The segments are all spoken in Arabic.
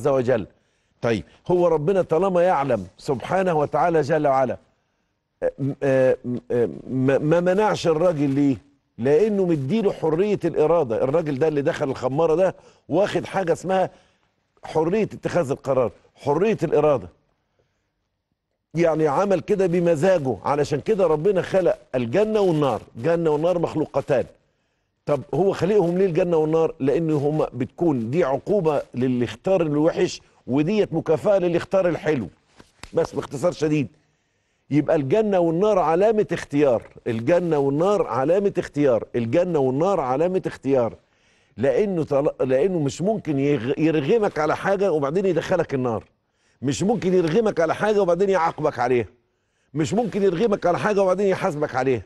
عز وجل طيب هو ربنا طالما يعلم سبحانه وتعالى جل وعلا آه، آه، آه، ما منعش الراجل ليه لانه مديله حريه الاراده الراجل ده اللي دخل الخماره ده واخد حاجه اسمها حريه اتخاذ القرار حريه الاراده يعني عمل كده بمزاجه علشان كده ربنا خلق الجنه والنار جنه والنار مخلوقتان طب هو خلقهم ليه الجنه والنار لان هم بتكون دي عقوبه للي اختار الوحش وديت مكافاه للي اختار الحلو بس باختصار شديد يبقى الجنه والنار علامه اختيار الجنه والنار علامه اختيار الجنه والنار علامه اختيار لانه طل... لانه مش ممكن يرغمك على حاجه وبعدين يدخلك النار مش ممكن يرغمك على حاجه وبعدين يعاقبك عليها مش ممكن يرغمك على حاجه وبعدين يحاسبك عليها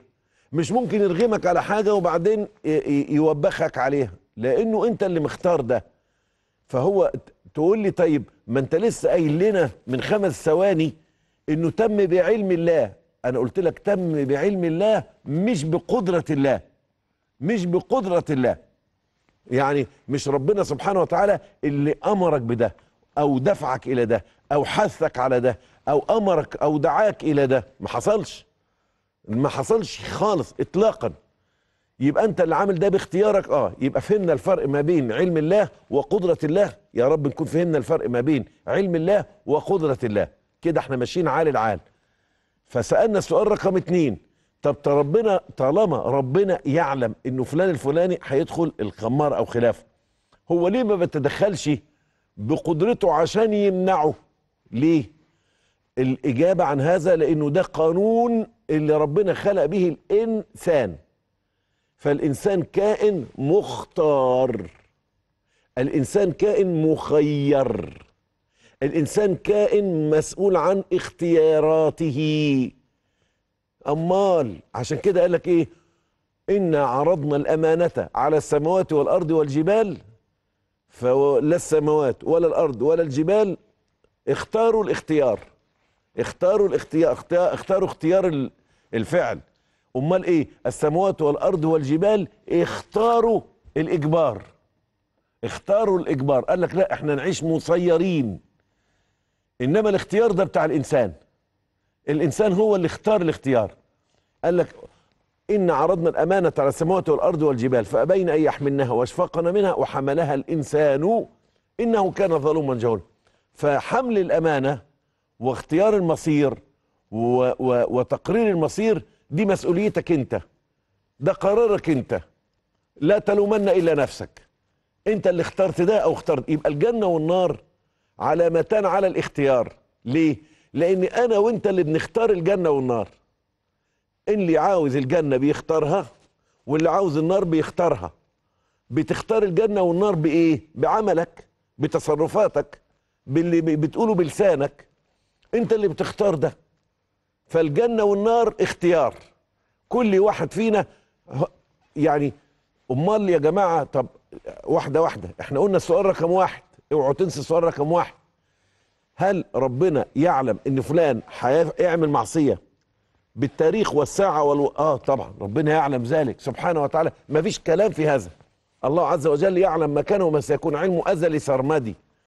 مش ممكن يرغمك على حاجه وبعدين يوبخك عليها لانه انت اللي مختار ده فهو تقول لي طيب ما انت لسه قايل لنا من خمس ثواني انه تم بعلم الله انا قلت لك تم بعلم الله مش بقدره الله مش بقدره الله يعني مش ربنا سبحانه وتعالى اللي امرك بده او دفعك الى ده او حثك على ده او امرك او دعاك الى ده ما حصلش ما حصلش خالص اطلاقا يبقى انت اللي عامل ده باختيارك اه يبقى فهمنا الفرق ما بين علم الله وقدرة الله يا رب نكون فهمنا الفرق ما بين علم الله وقدرة الله كده احنا ماشيين عال العال فسألنا السؤال رقم اتنين طب ربنا طالما ربنا يعلم انه فلان الفلاني هيدخل الخمار او خلافه هو ليه ما بتدخلش بقدرته عشان يمنعه ليه الاجابه عن هذا لانه ده قانون اللي ربنا خلق به الإنسان فالإنسان كائن مختار الإنسان كائن مخير الإنسان كائن مسؤول عن اختياراته أمال عشان كده قال لك إيه إنا عرضنا الأمانة على السماوات والأرض والجبال فلا السماوات ولا الأرض ولا الجبال اختاروا الاختيار اختاروا الاختيار اختاروا اختيار الفعل امال ايه السماوات والارض والجبال اختاروا الاجبار اختاروا الاجبار قال لك لا احنا نعيش مسيرين انما الاختيار ده بتاع الانسان الانسان هو اللي اختار الاختيار قال لك إن عرضنا الأمانة على السماوات والأرض والجبال فأبين أن يحملنها واشفقنا منها وحملها الإنسان إنه كان ظلوما جهولا فحمل الأمانة واختيار المصير و و وتقرير المصير دي مسؤوليتك انت ده قرارك انت لا تلومن الا نفسك انت اللي اخترت ده او اخترت يبقى الجنه والنار علامتان على الاختيار ليه لان انا وانت اللي بنختار الجنه والنار اللي عاوز الجنه بيختارها واللي عاوز النار بيختارها بتختار الجنه والنار بايه بعملك بتصرفاتك باللي بتقوله بلسانك انت اللي بتختار ده فالجنة والنار اختيار كل واحد فينا يعني امال يا جماعة طب واحدة واحدة احنا قلنا السؤال رقم واحد اوعوا تنسى السؤال رقم واحد هل ربنا يعلم ان فلان هيعمل معصية بالتاريخ والساعة والو... اه طبعا ربنا يعلم ذلك سبحانه وتعالى مفيش كلام في هذا الله عز وجل يعلم مكانه وما سيكون علمه أزلي سرمدي